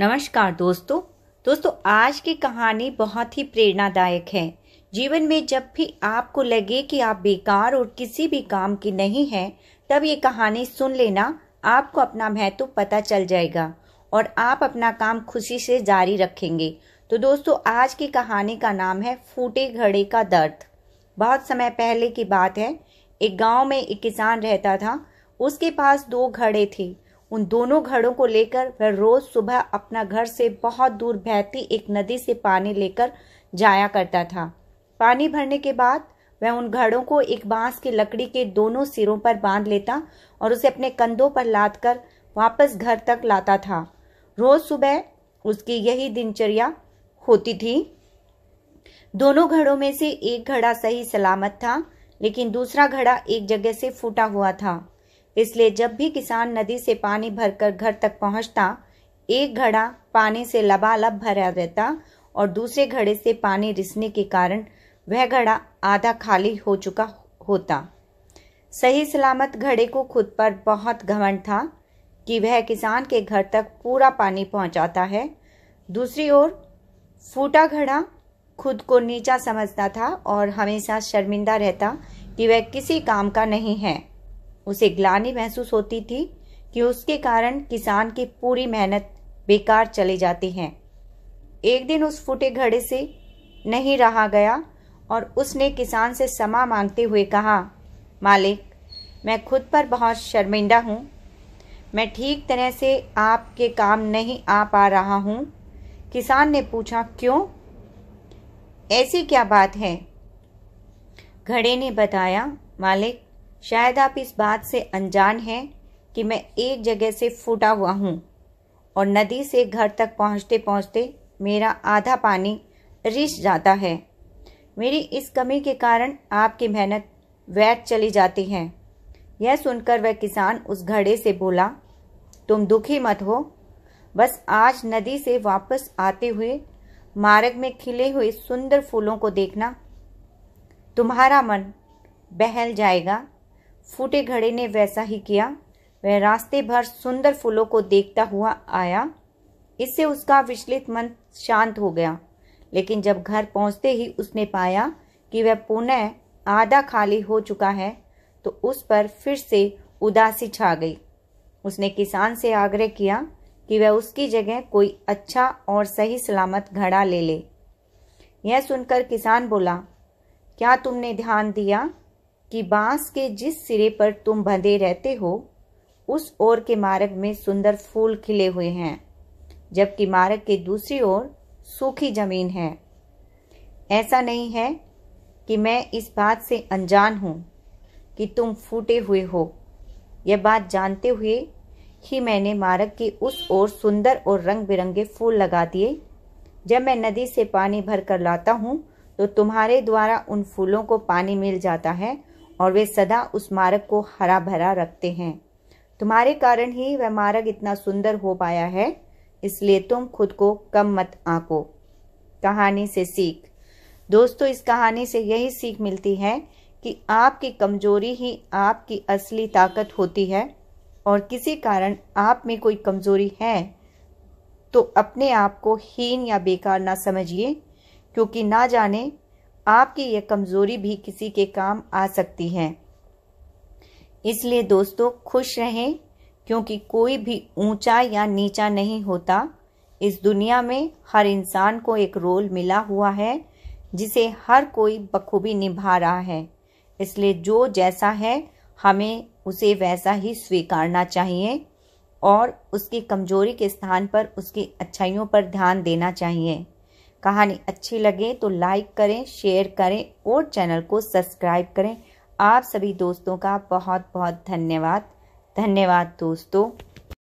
नमस्कार दोस्तों दोस्तों आज की कहानी बहुत ही प्रेरणादायक है जीवन में जब भी आपको लगे कि आप बेकार और किसी भी काम की नहीं है तब ये कहानी सुन लेना आपको अपना महत्व पता चल जाएगा और आप अपना काम खुशी से जारी रखेंगे तो दोस्तों आज की कहानी का नाम है फूटे घड़े का दर्द बहुत समय पहले की बात है एक गांव में एक किसान रहता था उसके पास दो घड़े थे उन दोनों घड़ों को लेकर वह रोज सुबह अपना घर से बहुत दूर बहती एक नदी से पानी लेकर जाया करता था पानी भरने के बाद वह उन घड़ों को एक बांस की लकड़ी के दोनों सिरों पर बांध लेता और उसे अपने कंधों पर लाद कर वापस घर तक लाता था रोज सुबह उसकी यही दिनचर्या होती थी दोनों घड़ों में से एक घड़ा सही सलामत था लेकिन दूसरा घड़ा एक जगह से फूटा हुआ था इसलिए जब भी किसान नदी से पानी भरकर घर तक पहुंचता एक घड़ा पानी से लबालब भरा रहता और दूसरे घड़े से पानी रिसने के कारण वह घड़ा आधा खाली हो चुका होता सही सलामत घड़े को खुद पर बहुत घमंड था कि वह किसान के घर तक पूरा पानी पहुंचाता है दूसरी ओर फूटा घड़ा खुद को नीचा समझता था और हमेशा शर्मिंदा रहता कि वह किसी काम का नहीं है उसे ग्लानि महसूस होती थी कि उसके कारण किसान की पूरी मेहनत बेकार चले जाती है एक दिन उस फूटे घड़े से नहीं रहा गया और उसने किसान से समा मांगते हुए कहा मालिक मैं खुद पर बहुत शर्मिंदा हूँ मैं ठीक तरह से आपके काम नहीं आ पा रहा हूँ किसान ने पूछा क्यों ऐसी क्या बात है घड़े ने बताया मालिक शायद आप इस बात से अनजान हैं कि मैं एक जगह से फूटा हुआ हूँ और नदी से घर तक पहुँचते पहुँचते मेरा आधा पानी रिस जाता है मेरी इस कमी के कारण आपकी मेहनत व्यर्थ चली जाती है यह सुनकर वह किसान उस घड़े से बोला तुम दुखी मत हो बस आज नदी से वापस आते हुए मार्ग में खिले हुए सुंदर फूलों को देखना तुम्हारा मन बहल जाएगा फूटे घड़े ने वैसा ही किया वह रास्ते भर सुंदर फूलों को देखता हुआ आया इससे उसका विचलित मन शांत हो गया लेकिन जब घर पहुंचते ही उसने पाया कि वह पुनः आधा खाली हो चुका है तो उस पर फिर से उदासी छा गई उसने किसान से आग्रह किया कि वह उसकी जगह कोई अच्छा और सही सलामत घड़ा ले ले यह सुनकर किसान बोला क्या तुमने ध्यान दिया कि बांस के जिस सिरे पर तुम बंधे रहते हो उस ओर के मार्ग में सुंदर फूल खिले हुए हैं जबकि मार्ग के दूसरी ओर सूखी जमीन है ऐसा नहीं है कि मैं इस बात से अनजान हूँ कि तुम फूटे हुए हो यह बात जानते हुए ही मैंने मार्ग की उस ओर सुंदर और रंग बिरंगे फूल लगा दिए जब मैं नदी से पानी भर कर लाता हूँ तो तुम्हारे द्वारा उन फूलों को पानी मिल जाता है और वे सदा उस मार्ग को हरा भरा रखते हैं तुम्हारे कारण ही वह मार्ग इतना सुंदर हो पाया है इसलिए तुम खुद को कम मत आंको कहानी से सीख दोस्तों इस कहानी से यही सीख मिलती है कि आपकी कमजोरी ही आपकी असली ताकत होती है और किसी कारण आप में कोई कमजोरी है तो अपने आप को हीन या बेकार ना समझिए क्योंकि ना जाने आपकी ये कमज़ोरी भी किसी के काम आ सकती है इसलिए दोस्तों खुश रहें क्योंकि कोई भी ऊंचा या नीचा नहीं होता इस दुनिया में हर इंसान को एक रोल मिला हुआ है जिसे हर कोई बखूबी निभा रहा है इसलिए जो जैसा है हमें उसे वैसा ही स्वीकारना चाहिए और उसकी कमजोरी के स्थान पर उसकी अच्छाइयों पर ध्यान देना चाहिए कहानी अच्छी लगे तो लाइक करें शेयर करें और चैनल को सब्सक्राइब करें आप सभी दोस्तों का बहुत बहुत धन्यवाद धन्यवाद दोस्तों